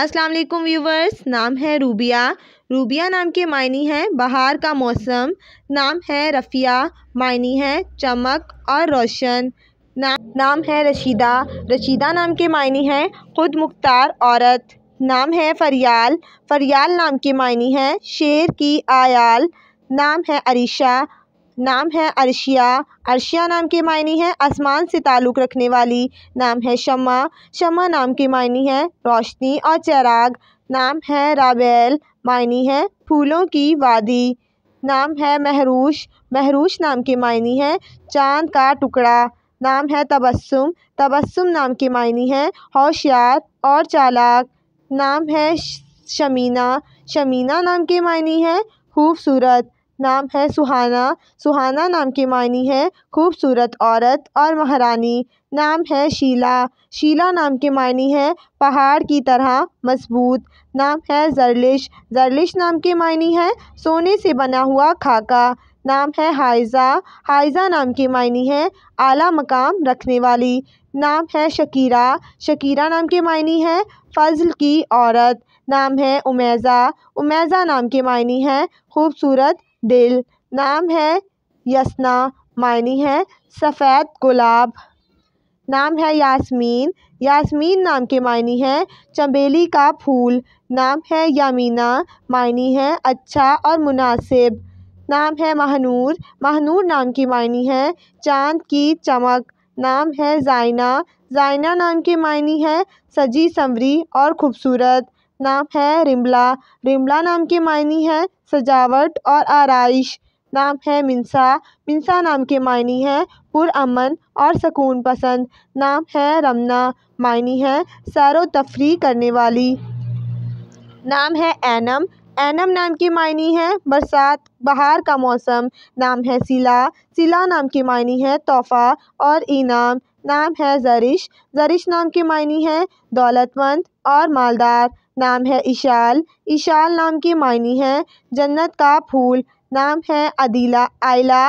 अस्सलाम वालेकुम व्यूवर्स नाम है रूबिया रूबिया नाम के मायनी है बहार का मौसम नाम है रफ़िया मायनी है चमक और रोशन ना, नाम है रशीदा रशीदा नाम के मायनी है ख़ुद मुख्तार औरत नाम है फरियाल फरियाल नाम के मायनी है शेर की आयाल नाम है अरीशा नाम है अर्शिया अर्शिया नाम के मायने है आसमान से ताल्लुक़ रखने वाली नाम है शमा शमा नाम के मायने है रोशनी और चराग नाम है राबेल मायनी है फूलों की वादी नाम है महरूश महरूश नाम के मायने है चांद का टुकड़ा नाम है तबस्सुम तबस्सुम नाम के मायने है होशियार और चालाक नाम है शमीना शमीना नाम के मायने है खूबसूरत नाम है सुहाना सुहाना नाम के मायनी है खूबसूरत औरत और महारानी नाम है शीला शीला नाम के मायनी है पहाड़ की तरह मजबूत नाम है जरलिश जरलिश नाम के मायनी है सोने से बना हुआ खाका नाम है हाइजा हाइजा नाम के मायनी है आला मकाम रखने वाली नाम है शकीरा शकीरा नाम के मायनी है फजल की औरत नाम है उमेज़ा उमेज़ा नाम के मायनी है खूबसूरत दिल नाम है यसना मायनी है सफ़ेद गुलाब नाम है यास्मीन यास्मीन नाम के मायनी है चमेली का फूल नाम है यामीना मायनी है अच्छा और मुनासिब नाम है महनूर महनूर नाम की मायनी है चांद की चमक नाम है जायना जायना नाम के मायनी है सजी संवरी और ख़ूबसूरत नाम है रिमला रिमला नाम के मायने है सजावट और आरइश नाम है मिनसा मिनसा नाम के मायने है पुरअमन और सकून पसंद नाम है रमना मायने है सैर तफरी करने वाली नाम है एनम एनम नाम की मायने है बरसात बहार का मौसम नाम है सिला सिला नाम के मायने है तोहफ़ा और इनाम नाम है जरिश जरिश नाम के मायने है दौलतमंद और मालदार नाम है ईशाल ईशाल नाम की मायनी है जन्नत का फूल नाम है अदीला आयला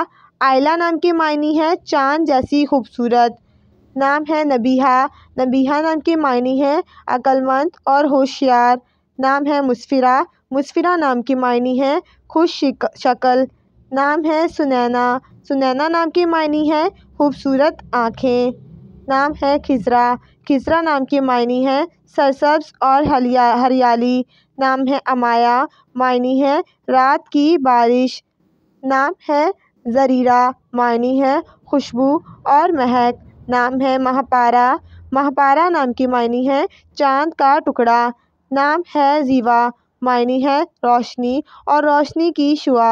आयला नाम की मायनी है चांद जैसी खूबसूरत नाम है नबीहा नबीहा नाम की मायनी है अक्लमंद और होशियार नाम है मुसफिरा मुसफिरा नाम की मायनी है खुश शक्ल नाम है सुनैना सुनैना नाम की मायनी है खूबसूरत आँखें नाम है खिजरा खिसरा नाम के मायनी है सरसब्ज और हलिया हरियाली नाम है अमाया मायनी है रात की बारिश नाम है ज़रीरा मायनी है खुशबू और महक नाम है महापारा महापारा नाम की मायनी है चांद का टुकड़ा नाम है जीवा मायनी है रोशनी और रोशनी की शुआ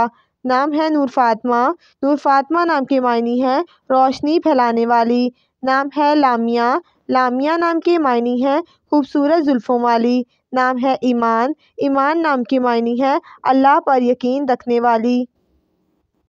नाम है नूर फातमा नूर फातमा नाम की मायनी है रोशनी फैलाने वाली नाम है लामिया लामिया नाम की मायनी है खूबसूरत जुल्फ़ों वाली नाम है ईमान ईमान नाम की मायनी है अल्लाह पर यकीन रखने वाली